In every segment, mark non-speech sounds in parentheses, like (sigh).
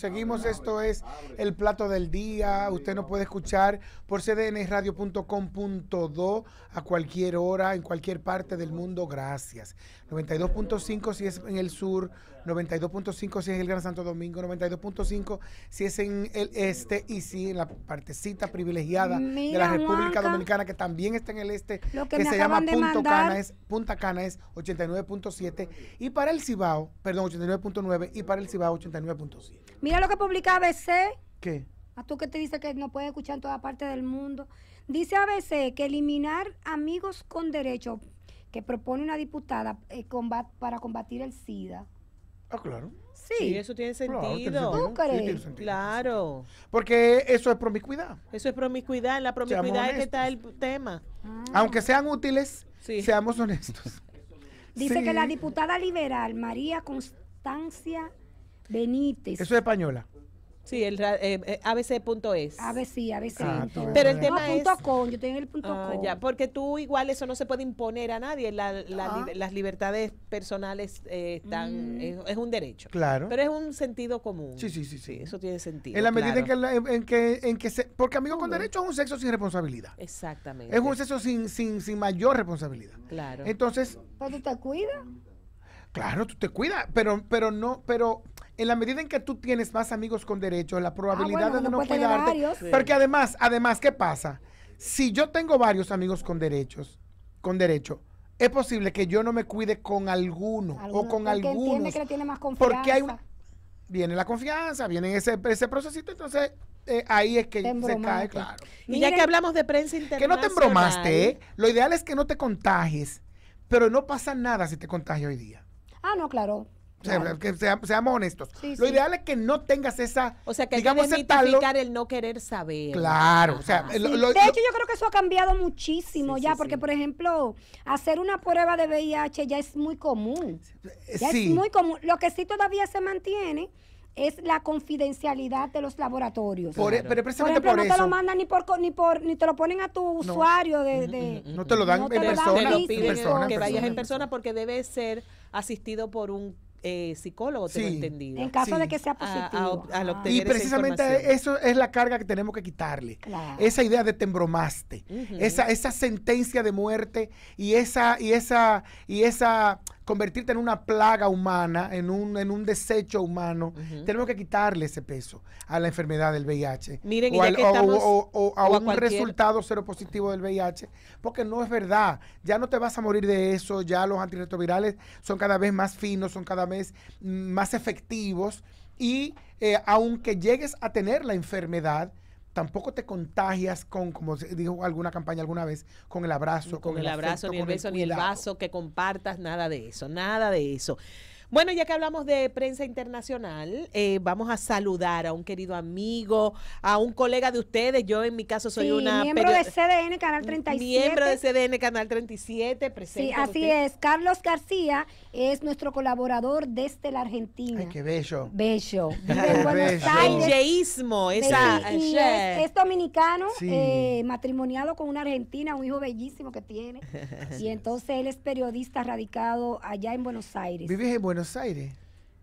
Seguimos, esto es el plato del día. Usted nos puede escuchar por cdnradio.com.do a cualquier hora, en cualquier parte del mundo. Gracias. 92.5 si es en el sur, 92.5 si es el Gran Santo Domingo, 92.5 si es en el este y si en la partecita privilegiada de la República Dominicana que también está en el este, que, se llama Punto Cana es, Punta Cana es 89.7 y para el Cibao, perdón, 89.9 y para el Cibao 89.7. Mira lo que publica ABC. ¿Qué? A ah, tú que te dice que no puedes escuchar en toda parte del mundo. Dice ABC que eliminar amigos con derecho que propone una diputada eh, para combatir el SIDA. Ah, claro. Sí. sí eso tiene sentido. Claro, ¿Tú crees? Claro. Porque eso es promiscuidad. Eso es promiscuidad. La promiscuidad es que está el tema. Ah. Aunque sean útiles, seamos honestos. Dice que la diputada liberal María Constancia Benítez. Eso es española. Sí, el abc.es. ABC, ABC. pero el tema es. Punto com, yo tengo el punto ah, Ya, porque tú igual eso no se puede imponer a nadie. las libertades personales eh, están. Mm. Es, un derecho. Claro. Pero es un sentido común. Sí, sí, sí. sí. eso tiene sentido. En la medida en, que, en, que, en que Porque amigos con derecho es un sexo sin responsabilidad. Exactamente. Es un sexo sin, sin, sin mayor responsabilidad. Claro. Entonces. Cuando pues te cuidas? Claro, tú te cuidas, pero, pero no, pero en la medida en que tú tienes más amigos con derechos, la probabilidad de no, cuidarte. Porque además, además, ¿qué pasa? Si yo tengo varios amigos con derechos, con derecho, es posible que yo no me cuide con alguno o con alguno. tiene más confianza. Porque hay viene la confianza, viene ese, procesito, entonces eh, ahí es que se cae, claro. Y ya que hablamos de prensa internacional. Que no te embromaste, ¿eh? lo ideal es que no te contagies, pero no pasa nada si te contagias hoy día. Ah, no, claro. seamos honestos. lo ideal es que no tengas esa. O sea, que digamos, que el no querer saber. Claro. o sea, de hecho, yo creo que eso ha cambiado muchísimo ya, porque, por ejemplo, hacer una prueba de VIH ya es muy común. Ya es muy común. Lo que sí todavía se mantiene es la confidencialidad de los laboratorios. Por, e, Pero precisamente por, eso. No te lo mandan ni por, ni por ni te lo ponen a tu usuario no. de, No te lo dan, en, persona, Que vayas en persona porque debe ser asistido por un eh, psicólogo, lo tengo entendido. En caso de que sea positivo. Ah. y precisamente eso es la carga que tenemos que quitarle. Esa idea de tembromaste, esa, esa sentencia de muerte y esa, y esa, y esa convertirte en una plaga humana, en un, desecho humano. Tenemos que quitarle ese peso a la enfermedad del VIH. o, a un resultado cero positivo del VIH, porque no es verdad. Ya no te vas a morir de eso, ya los antirretrovirales son cada vez más finos, son cada vez mm, más efectivos. Y eh, aunque llegues a tener la enfermedad, tampoco te contagias con, como dijo alguna campaña alguna vez, con el abrazo, con, con el, el, abrazo, ni el beso, ni el vaso, que compartas, nada de eso, nada de eso. Bueno, ya que hablamos de prensa internacional, eh, vamos a saludar a un querido amigo, a un colega de ustedes. Yo en mi caso soy una... Miembro de CDN Canal 37. Miembro de CDN Canal 37, presente. Sí, así es. Carlos García es nuestro colaborador desde la Argentina. qué bello. Bello. Vive (laughs) Buenos Aires. esa. Eh, es, dominicano, eh, matrimoniado con una argentina, un hijo bellísimo que tiene. (laughs) y entonces él es periodista radicado allá en Buenos Aires. Vives en Buenos Buenos Aires.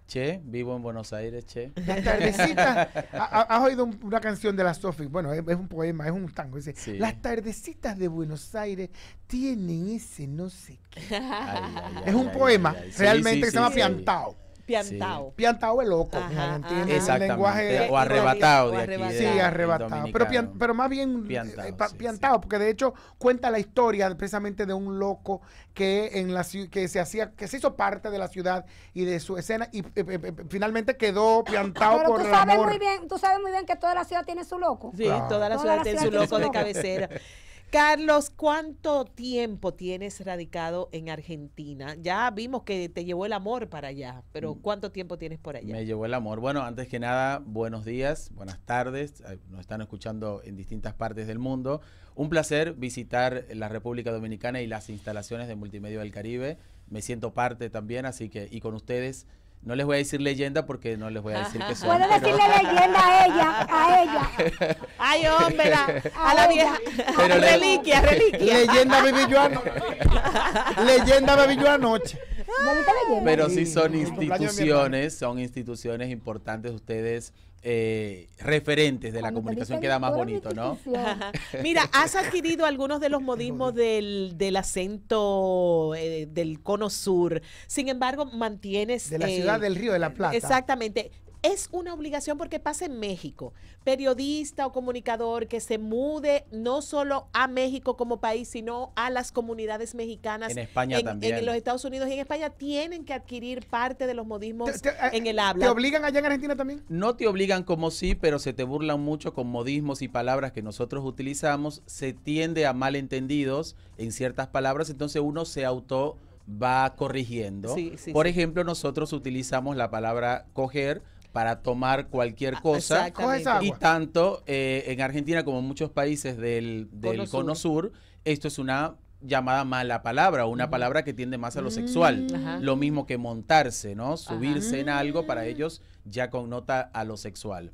Che, vivo en Buenos Aires, che. Las tardecitas. (laughs) ¿Has oído una canción de la Sofi? Bueno, es, un poema, es un tango. Las tardecitas de Buenos Aires tienen ese no sé qué. es un poema, realmente sí, sí, que se piantado Sí. es loco. lenguaje. O arrebatado. De sí, arrebatado. Pero, pero, más bien piantado eh, porque de hecho cuenta la historia precisamente de un loco que en la que se hacía, que se hizo parte de la ciudad y de su escena y eh, eh, finalmente quedó piantado pero por tú sabes muy bien, tú sabes muy bien que toda la ciudad tiene su loco. Sí, toda la ciudad tiene su loco de cabecera. (laughs) Carlos, ¿cuánto tiempo tienes radicado en Argentina? Ya vimos que te llevó el amor para allá, pero mm. ¿cuánto tiempo tienes por allá? Me llevó el amor. Bueno, antes que nada, buenos días, buenas tardes. Nos están escuchando en distintas partes del mundo. Un placer visitar la República Dominicana y las instalaciones de Multimedio del Caribe. Me siento parte también, así que, y con ustedes no les voy a decir leyenda porque no les voy a decir que son. Puedo decirle leyenda a ella, a ella. (laughs) Ay, hombre, a, la vieja. reliquia, reliquia. Leyenda me yo anoche. (laughs) leyenda me yo anoche. Pero sí son instituciones, son instituciones importantes ustedes. Eh, referentes de la comunicación queda más bonito, ¿no? Mira, has adquirido algunos de los modismos del, acento eh, del cono sur, sin embargo, mantienes... De la eh, ciudad del Río de la Plata. Exactamente, es una obligación porque pasa en México. Periodista o comunicador que se mude no solo a México como país, sino a las comunidades mexicanas. En España también. En los Estados Unidos y en España tienen que adquirir parte de los modismos eh, en el habla. ¿Te obligan allá en Argentina también? No te obligan como sí, pero se te burlan mucho con modismos y palabras que nosotros utilizamos. Se tiende a malentendidos en ciertas palabras, entonces uno se auto va corrigiendo. Por ejemplo, nosotros utilizamos la palabra coger para tomar cualquier ah, cosa. Y tanto eh, en Argentina como en muchos países del, cono, sur. esto es una llamada mala palabra, una palabra que tiende más a lo mm, sexual. Lo mismo que montarse, ¿no? Subirse en algo para ellos ya connota a lo sexual.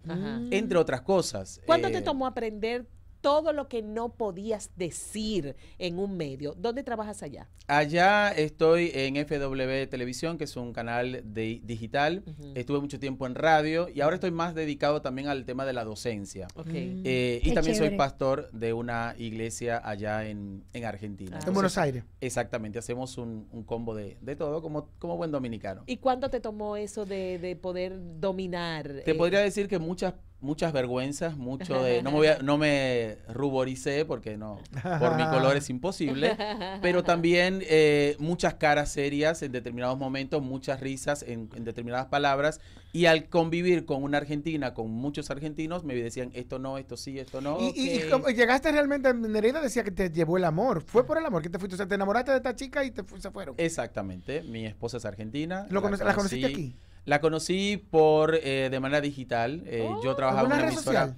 Entre otras cosas. ¿Cuánto te eh, tomó aprender todo lo que no podías decir en un medio. ¿Dónde trabajas allá? Allá estoy en FW Televisión, que es un canal digital. Estuve mucho tiempo en radio y ahora estoy más dedicado también al tema de la docencia. Mm, eh, y también soy pastor de una iglesia allá en, Argentina. Ah. en Buenos Aires. Exactamente, hacemos un, combo de, todo como, como buen dominicano. ¿Y cuándo te tomó eso de, poder dominar? Te podría eh? decir que muchas muchas vergüenzas, mucho de... No me, voy (laughs) ruboricé porque no, por mi (laughs) color es imposible, pero también eh, muchas caras serias en determinados momentos, muchas risas en, determinadas palabras, y al convivir con una argentina, con muchos argentinos, me decían esto no, esto sí, esto no. Y, llegaste realmente, Nereida decía que te llevó el amor, fue por el amor que te fuiste, o sea, te enamoraste de esta chica y te fuiste se fueron. Exactamente, mi esposa es argentina. la, aquí? La conocí por eh, de manera digital. Eh, yo oh, trabajaba en una, emisora.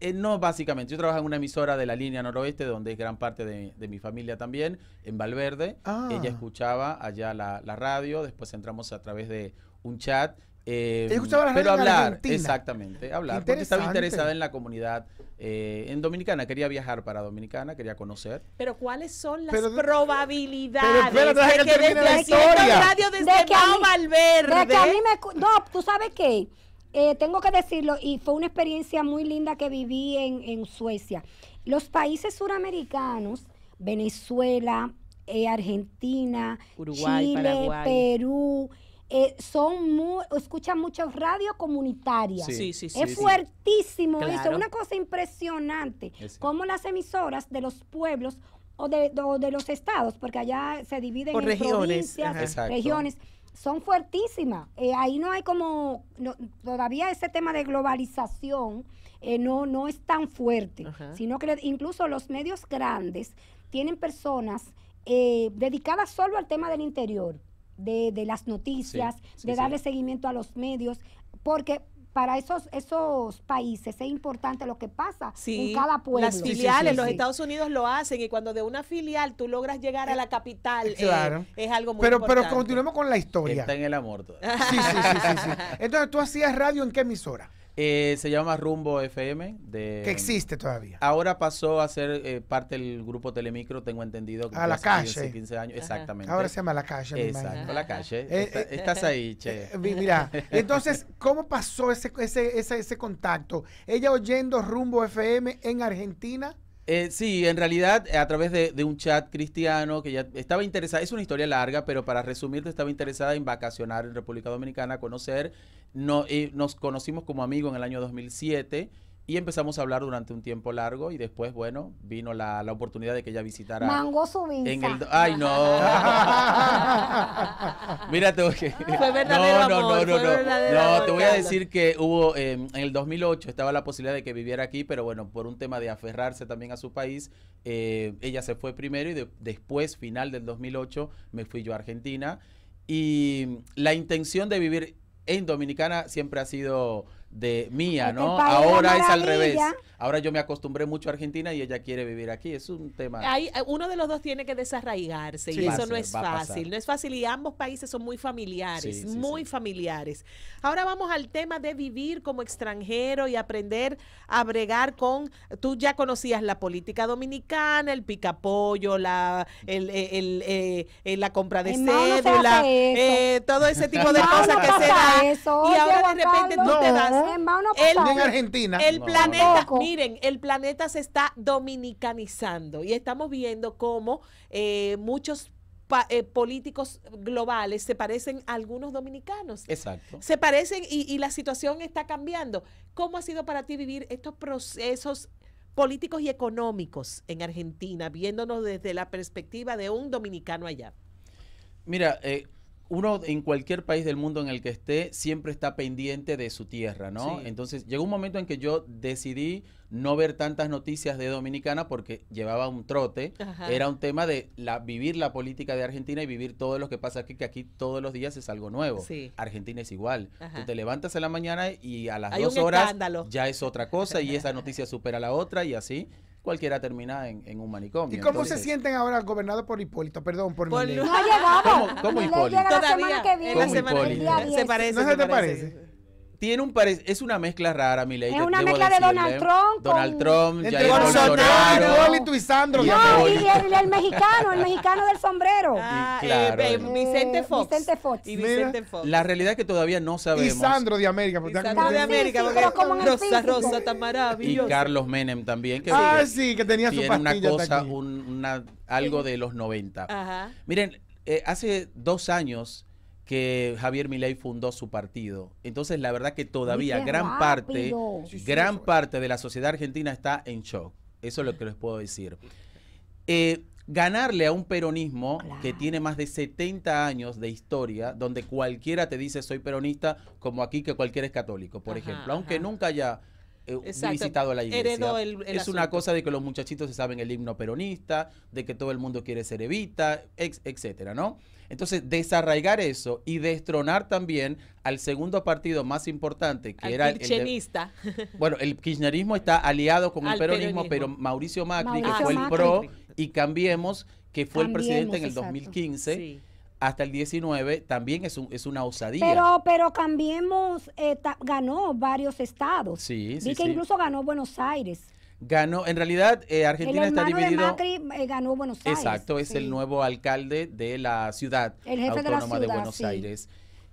Eh, no, básicamente. Yo trabajaba en una emisora de la línea noroeste, donde es gran parte de, mi familia también, en Valverde. Ah. Ella escuchaba allá la, radio. Después entramos a través de un chat eh, pero hablar, exactamente, hablar, porque estaba interesada en la comunidad eh, en Dominicana, quería viajar para Dominicana, quería conocer. Pero ¿cuáles son las probabilidades de que, a no, tú sabes qué, eh, tengo que decirlo, y fue una experiencia muy linda que viví en, Suecia. Los países suramericanos, Venezuela, Argentina, Uruguay, Chile, Paraguay. Perú... Eh, son muy, escuchan mucho radio comunitaria. es fuertísimo eso, es una cosa impresionante. como las emisoras de los pueblos o de, los estados, porque allá se dividen en regiones, provincias, regiones, son fuertísimas. Eh, ahí no hay como, todavía ese tema de globalización eh, no, no es tan fuerte, sino que incluso los medios grandes tienen personas dedicadas solo al tema del interior de, de las noticias, de darle seguimiento a los medios, porque para esos, esos países es importante lo que pasa en cada pueblo. Las filiales, los Estados Unidos lo hacen y cuando de una filial tú logras llegar a la capital eh, es algo muy importante. Pero continuemos con la historia. Está en el amor sí, sí, sí. Entonces, ¿tú hacías radio en qué emisora? Eh, se llama Rumbo FM. De, que existe todavía. Ahora pasó a ser eh, parte del grupo Telemicro, tengo entendido. Que a la calle. 15, años, exactamente. Ahora se llama La Calle. Exacto, La Calle. Eh, estás ahí, che. mira, entonces, ¿cómo pasó ese, ese, ese, ese contacto? Ella oyendo Rumbo FM en Argentina. Eh, sí, en realidad eh, a través de, un chat cristiano que ya estaba interesada, es una historia larga, pero para resumirte, estaba interesada en vacacionar en República Dominicana, conocer, no, eh, nos conocimos como amigos en el año 2007 y empezamos a hablar durante un tiempo largo y después, bueno, vino la, oportunidad de que ella visitara. Mango su ¡Ay, no! (laughs) Mira, Fue No, no, no, no. No, no. te voy a decir que hubo. Em, en el 2008 estaba la posibilidad de que viviera aquí, pero bueno, por un tema de aferrarse también a su país, eh, ella se fue primero y después, final del 2008, me fui yo a Argentina. Y la intención de vivir en Dominicana siempre ha sido de mía, este ¿no? Ahora es al revés. Ahora yo me acostumbré mucho a Argentina y ella quiere vivir aquí. Es un tema. Hay, eh, uno de los dos tiene que desarraigarse y eso no es fácil. No es fácil y ambos países son muy familiares, muy familiares. Ahora vamos al tema de vivir como extranjero y aprender a bregar con. Tú ya conocías la política dominicana, el picapollo, la, el, eh, eh, la compra de cédula, todo ese tipo de cosas que se da. y ahora de repente tú te das el, en Argentina. El planeta, miren, el planeta se está dominicanizando y estamos viendo cómo eh, muchos eh, políticos globales se parecen a algunos dominicanos. Exacto. Se parecen y, la situación está cambiando. ¿Cómo ha sido para ti vivir estos procesos políticos y económicos en Argentina, viéndonos desde la perspectiva de un dominicano allá? Mira, eh, uno en cualquier país del mundo en el que esté siempre está pendiente de su tierra, ¿no? Entonces llegó un momento en que yo decidí no ver tantas noticias de Dominicana porque llevaba un trote. Era un tema de la, vivir la política de Argentina y vivir todo lo que pasa aquí, que aquí todos los días es algo nuevo. Argentina es igual. Tú te levantas en la mañana y a las dos horas ya es otra cosa y esa (laughs) noticia supera la otra y así cualquiera termina en, un manicomio. ¿Y cómo se sienten ahora gobernados por Hipólito? Perdón, por, No llegamos. ¿Cómo, Hipólito? Todavía, La semana, Se parece, ¿No se, te parece? tiene un pare... es una mezcla rara, mi ley. Es una mezcla de Donald Trump. Donald Trump, y Jair Bolsonaro. y Sandro. No, y el, mexicano, el mexicano del sombrero. Ah, y eh, claro, eh, el... Vicente Fox. Vicente Fox. Y Vicente Fox. La realidad es que todavía no sabemos. Y Sandro de América. Porque Sandro de América. Sí, porque Rosa Rosa tan maravillosa. Y Carlos Menem también. Que ah, sí, que tenía su tiene una cosa, un, una, algo de los 90. Ajá. Miren, eh, hace dos años que Javier Milei fundó su partido. Entonces, la verdad que todavía gran parte, gran parte de la sociedad argentina está en shock. Eso es lo que les puedo decir. Eh, ganarle a un peronismo que tiene más de 70 años de historia, donde cualquiera te dice soy peronista, como aquí que cualquiera es católico, por ejemplo, aunque nunca haya eh, visitado la iglesia. es una cosa de que los muchachitos se saben el himno peronista, de que todo el mundo quiere ser evita, ex, etcétera, ¿no? Entonces, desarraigar eso y destronar también al segundo partido más importante, que era el. chenista (laughs) bueno, el kirchnerismo está aliado con el peronismo, pero Mauricio Macri, que fue el PRO, y Cambiemos, que fue el presidente en el 2015. Sí hasta el 19 también es, un, es una osadía. Pero, pero cambiemos, eh, ganó varios estados. Sí, sí. Vi que incluso ganó Buenos Aires. Ganó, en realidad eh, Argentina está dividido. Macri, eh, ganó Buenos Aires. Exacto, es el nuevo alcalde de la ciudad el jefe de, la ciudad, de Buenos Aires.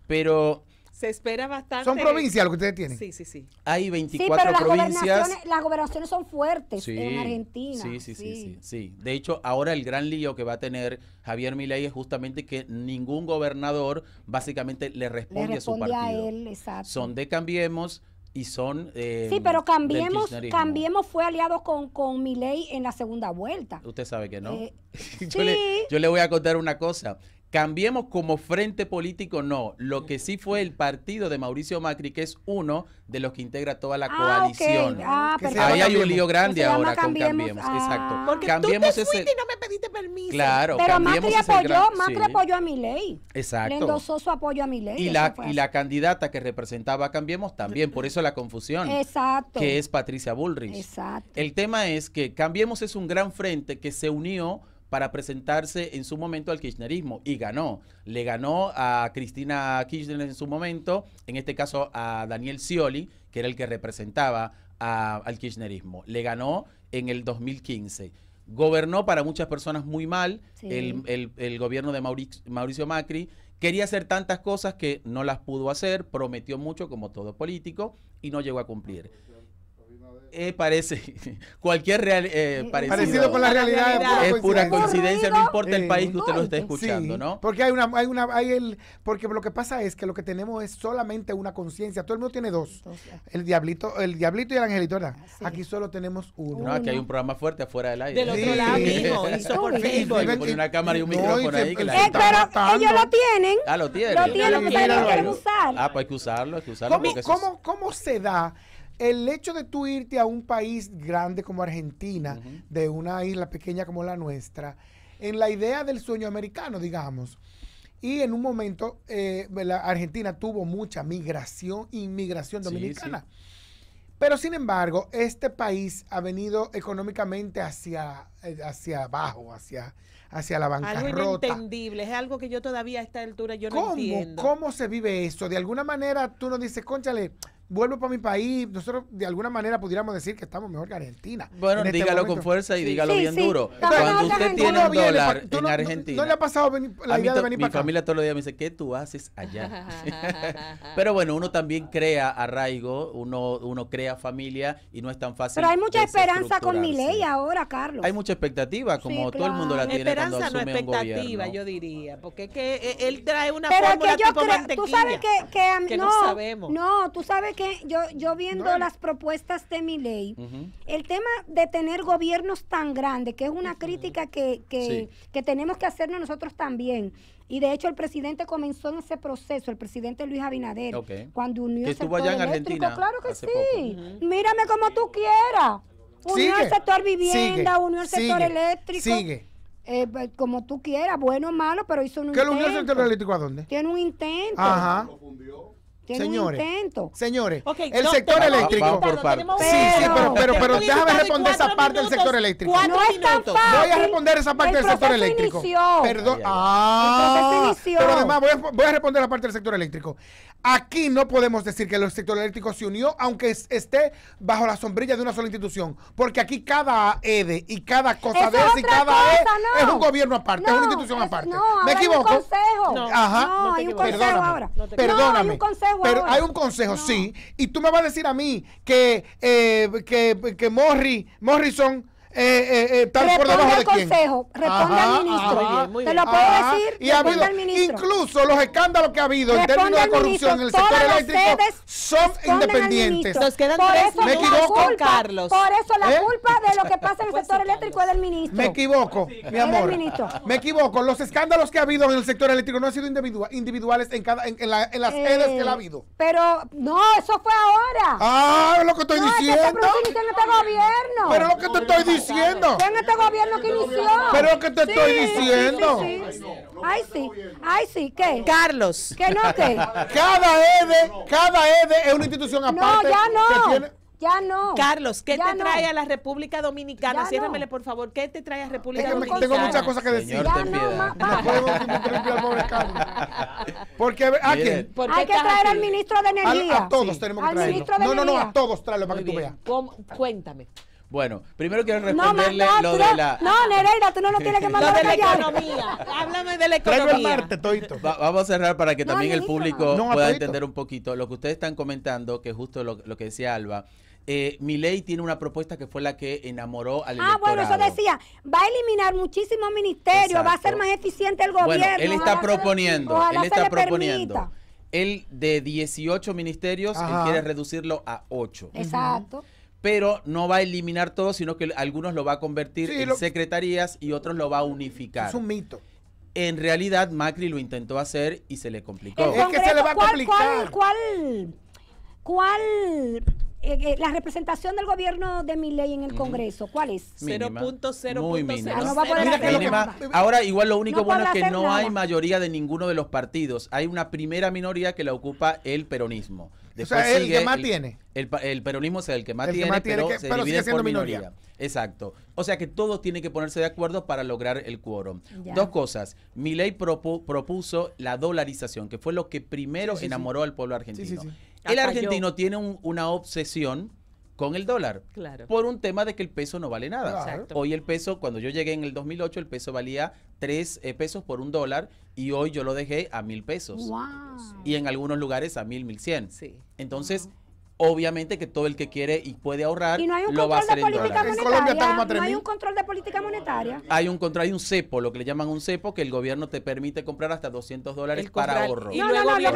Pero se espera bastante. Son provincias lo que ustedes tienen. Sí, sí, sí. Hay 24 sí, pero las provincias. las gobernaciones son fuertes en Argentina. Sí, sí sí, sí, De hecho, ahora el gran lío que va a tener Javier Milei es justamente que ningún gobernador básicamente le responde, a su partido. Son de Cambiemos y son eh, sí pero cambiemos cambiemos fue aliado con con Milei en la segunda vuelta usted sabe que no eh, (laughs) sí. yo le voy a contar una cosa Cambiemos como frente político, no. Lo que sí fue el partido de Mauricio Macri, que es uno de los que integra toda la ah, coalición. Ah, Ahí hay un lío grande ahora con Cambiemos. Ah. exacto. Porque cambiemos tú y no me pediste permiso. Claro, Pero Macri apoyó, a mi ley. Exacto. Le endosó su apoyo a mi ley. Y la, y la candidata que representaba a Cambiemos también, por eso la confusión. Exacto. Que es Patricia Bullrich. Exacto. El tema es que Cambiemos es un gran frente que se unió para presentarse en su momento al kirchnerismo y ganó. Le ganó a Cristina Kirchner en su momento, en este caso a Daniel Scioli, que era el que representaba al kirchnerismo. Le ganó en el 2015. Gobernó para muchas personas muy mal el, gobierno de Mauricio Macri, Quería hacer tantas cosas que no las pudo hacer, prometió mucho como todo político y no llegó a cumplir. Eh, parece. (laughs) Cualquier real, eh, mm, mm, parecido, con la realidad, es pura coincidencia, no importa el país que usted lo esté escuchando, ¿no? Porque hay una, hay una, hay el, porque lo que pasa es que lo que tenemos es solamente una conciencia. Todo el mundo tiene dos. el diablito, el diablito y el angelito, ¿verdad? Aquí solo tenemos uno. No, aquí hay un programa fuerte afuera del aire. Del otro lado (laughs) hizo por Facebook. una cámara y un micrófono ahí. Que la eh, pero ellos lo tienen. Ah, lo tienen. usar. Ah, pues hay que usarlo, hay que usarlo. ¿Cómo, cómo se da? el hecho de tú irte a un país grande como Argentina, de una isla pequeña como la nuestra, en la idea del sueño americano, digamos. Y en un momento, eh, la Argentina tuvo mucha migración, inmigración dominicana. Pero sin embargo, este país ha venido económicamente hacia, eh, hacia abajo, hacia, hacia la bancarrota. Algo inentendible, es algo que yo todavía a esta altura yo no entiendo. ¿Cómo se vive eso? De alguna manera tú nos dices, conchale, vuelvo para mi país, nosotros de alguna manera pudiéramos decir que estamos mejor que Argentina. Bueno, este dígalo con fuerza y dígalo bien duro. Cuando usted tiene un dólar en Argentina. No, le ha pasado la idea de venir para Mi familia todos los días me dice, ¿qué tú haces allá? (laughs) Pero bueno, uno también crea arraigo, uno, uno crea familia y no es tan fácil. Pero hay mucha esperanza con mi ley ahora, Carlos. Hay mucha expectativa, como todo el mundo la tiene cuando asume no expectativa, yo diría, porque es que e- él trae una Pero fórmula que yo mantequilla. Tú sabes que, no, no sabemos. No, tú sabes que yo, viendo las propuestas de mi ley, el tema de tener gobiernos tan grandes, que es una crítica que, que, tenemos que hacernos nosotros también, y de hecho el presidente comenzó en ese proceso, el presidente Luis Abinader, cuando unió el sector en claro que sí. Mírame como tú quieras. Unió el sector vivienda, unió el sector eléctrico. Sigue. Eh, pues, como tú quieras, bueno o malo, pero hizo un intento. el sector eléctrico a dónde? Tiene un intento. Ajá señores, Señores, el sector eléctrico. Sí, sí, pero, pero, déjame responder esa parte del sector eléctrico. No es tan fácil. Voy a responder esa parte del sector eléctrico. Perdón. Ah, pero además voy a, responder la parte del sector eléctrico. Aquí no podemos decir que el sector eléctrico se unió, aunque esté bajo la sombrilla de una sola institución. Porque aquí cada EDE y cada cosa de y cada e es un gobierno aparte, es una institución aparte. ¿Me equivoco? Hay un consejo. Ajá. Hay un consejo ahora. Perdóname. Hay un consejo pero hay un consejo, sí. Y tú me vas a decir a mí que, eh, que, que Morrison eh, estar eh, eh, por debajo de quién. consejo, responde al ministro. Te lo puedo decir, ministro. Incluso los escándalos que ha habido en términos de corrupción en el sector eléctrico son independientes. Nos quedan por eso Me equivoco, Carlos. Por eso la ¿Eh? culpa de lo que pasa en el (laughs) pues sector eléctrico es del ministro. Me equivoco, mi amor. Me equivoco. Los escándalos que ha habido en el sector eléctrico no han sido individuales en, cada, en, en las sedes que la ha habido. Pero, no, eso fue ahora. Ah, lo que estoy este diciendo. Pero lo que te estoy diciendo diciendo. en este gobierno que este inició? Pero que te estoy diciendo. Ay, sí. Ay, sí. ¿Qué? Carlos. ¿Qué no qué? (laughs) Cada EDE, cada EDE es una institución aparte. No, ya no. Ya no. Carlos, ¿qué te trae a la República Dominicana? Ciérramele, por favor. ¿Qué te trae a República Dominicana? Tengo muchas cosas que decir. Señor, ya no, No Carlos. Porque, ¿a quién? Hay que traer al ministro de Energía. A, todos tenemos que traerlo. No, no, no, a todos tráelo para que tú veas. Cuéntame. Bueno, primero quiero responderle lo de la... No, Nereida, tú no lo (laughs) tienes que mandar de la economía. Háblame de la economía. vamos a cerrar para que también el público pueda entender un poquito lo que ustedes están comentando, que justo lo, que decía Alba. Eh, Mi ley tiene una propuesta que fue la que enamoró al electorado. Ah, bueno, eso decía, va a eliminar muchísimos ministerios, va a ser más eficiente el gobierno. él está proponiendo, él está proponiendo. Él de 18 ministerios, quiere reducirlo a 8. Exacto pero no va a eliminar todo, sino que algunos lo va a convertir en secretarías y otros lo va a unificar. Es un mito. En realidad, Macri lo intentó hacer y se le complicó. Es que se le va a complicar. ¿Cuál, cuál, cuál eh, eh, la representación del gobierno de mi en el Congreso, ¿cuál es? 0.0.0. Ah, Ahora igual lo único bueno es que no hay mayoría de ninguno de los partidos. Hay una primera minoría que la ocupa el peronismo o sea, el que más tiene. El, peronismo es el que más tiene, pero, se divide por minoría. Exacto. O sea que todos tienen que ponerse de acuerdo para lograr el quórum. Dos cosas. Mi ley propuso la dolarización, que fue lo que primero enamoró al pueblo argentino. El argentino tiene una obsesión con el dólar. Claro. Por un tema de que el peso no vale nada. Hoy el peso, cuando yo llegué en el 2008, el peso valía 3 eh, pesos por un dólar y hoy yo lo dejé a mil pesos. Y en algunos lugares a mil, mil cien. Entonces, obviamente que todo el que quiere y puede ahorrar un lo va a hacer en no hay un control de política monetaria. Hay un control, hay un cepo, lo que le llaman un cepo, que el gobierno te permite comprar hasta 200 dólares para ahorro. No, no, no, lo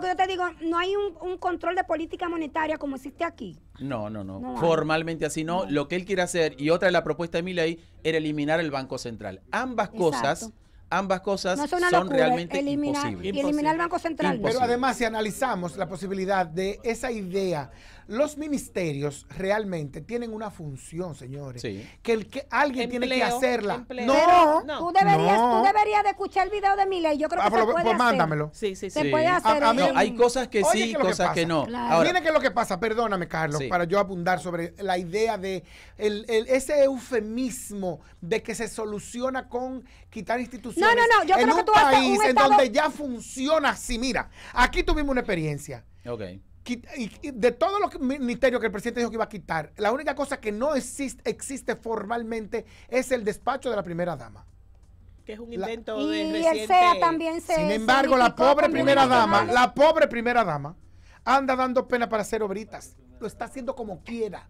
que, yo te digo, no hay un, control de política monetaria como existe aquí. No, no, no. Formalmente así no. Lo que él quiere hacer, y otra de la propuesta de mi ley, era eliminar el Banco Central. Ambas cosas ambas cosas son realmente eliminar, imposibles. Y eliminar el Banco Central. Pero además, si analizamos la posibilidad de esa idea los ministerios realmente tienen una función, señores. Que, el, que alguien tiene que hacerla. No, Tú deberías, tú deberías de escuchar el video de Mila y yo creo ah, que ah, se puede pues, mándamelo. Sí, sí, sí. Se puede hacer. hay cosas que sí, y cosas que, no. Claro. Ahora, es que lo que pasa, perdóname, Carlos, para yo abundar sobre la idea de el, ese eufemismo de que se soluciona con quitar instituciones. No, no, no. Yo en creo un que tú país un en donde ya funciona así. Mira, aquí tuvimos una experiencia. Okay de todos los ministerios que el presidente dijo que iba a quitar, la única cosa que no existe, formalmente es el despacho de la primera dama. Que es un invento y el sea también se. Sin embargo, la pobre primera dama, la pobre primera dama, anda dando pena para hacer obritas. Lo está haciendo como quiera.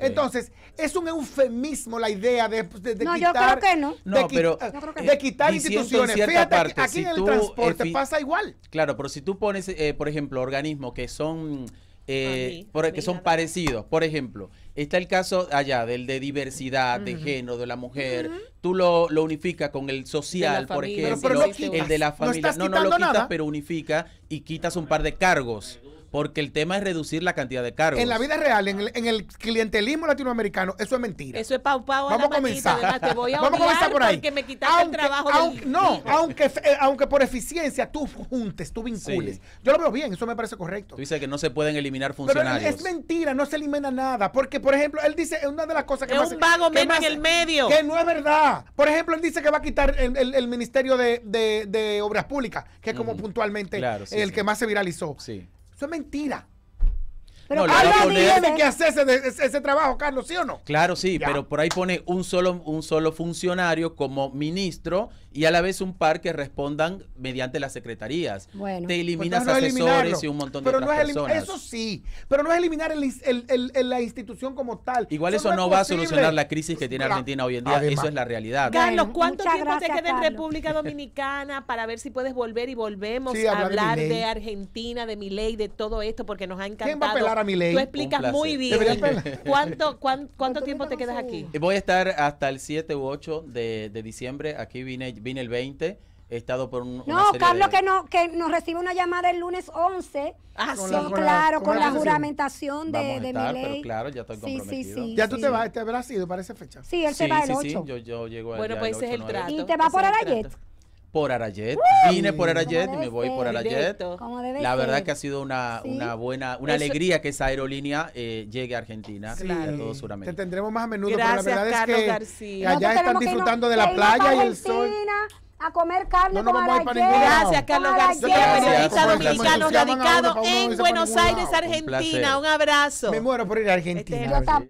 Entonces, es un eufemismo la idea de, quitar. que quitar instituciones. Fíjate, aquí, en el eh, transporte pasa igual. Claro, pero si tú pones, eh, por ejemplo, organismos que son. Eh, e, que son parecidos. Por ejemplo, está el caso allá del de diversidad, de género, de la mujer. Tú lo, lo unificas con el social, por ejemplo, el de la familia. No, no, lo quitas, pero unifica y quitas un par de cargos porque el tema es reducir la cantidad de cargos. En la vida real, en el, clientelismo latinoamericano, eso es mentira. Eso es pau pau. Vamos a comenzar. te voy a Vamos a comenzar por ahí. Porque me quitaste el trabajo. No, aunque, eh, aunque por eficiencia tú juntes, tú vincules. Yo lo veo bien, eso me parece correcto. Tú dices que no se pueden eliminar funcionarios. es mentira, no se elimina nada. Porque, por ejemplo, él dice, una de las cosas que es un vago que menos en el medio. Que no es verdad. Por ejemplo, él dice que va a quitar el, Ministerio de, Obras Públicas, que es como puntualmente el que más se viralizó. Sí. Eso es mentira. Pero tiene que hacer ese, trabajo, Carlos, ¿sí o no? Claro, sí, pero por ahí pone un solo, un solo funcionario como ministro y a la vez un par que respondan mediante las secretarías. Bueno. Te eliminas pues asesores y un montón de otras personas. Eso sí, pero no es eliminar el, la institución como tal. Igual eso, no, va a solucionar la crisis que tiene Argentina hoy en día, eso es la realidad. Carlos, ¿cuánto tiempo te queda en República (laughs) Dominicana para ver si puedes volver y volvemos a hablar de, de, Argentina, de mi ley, de todo esto, porque nos ha encantado para mi ley. Tú explicas muy bien. ¿Cuánto, cuánto, tiempo te quedas aquí? Voy a estar hasta el 7 u 8 de, de diciembre. Aquí vine, vine el 20 he estado por un. No, Carlos, que, no, que nos recibe una llamada el lunes 11. Ah, sí, claro, con la, juramentación de, de mi ley. claro, ya estoy comprometido. Sí, sí, sí, ya tú te vas, te habrás ido para esa fecha. Sí, él se va el 8. Yo, yo llego bueno, pues ese es el trato. Y te va por Arayet por Arayet, vine por Arayet y me voy por Arayet. La verdad que ha sido una, buena, una alegría que esa aerolínea eh, llegue a Argentina Claro. Te tendremos más a menudo, Gracias, pero la verdad Carlos que García. allá están disfrutando de la playa y el sol a comer carne no, Gracias, Carlos García, periodista dominicano radicado en Buenos Aires, Argentina. Un, abrazo. Me muero por ir a este Argentina.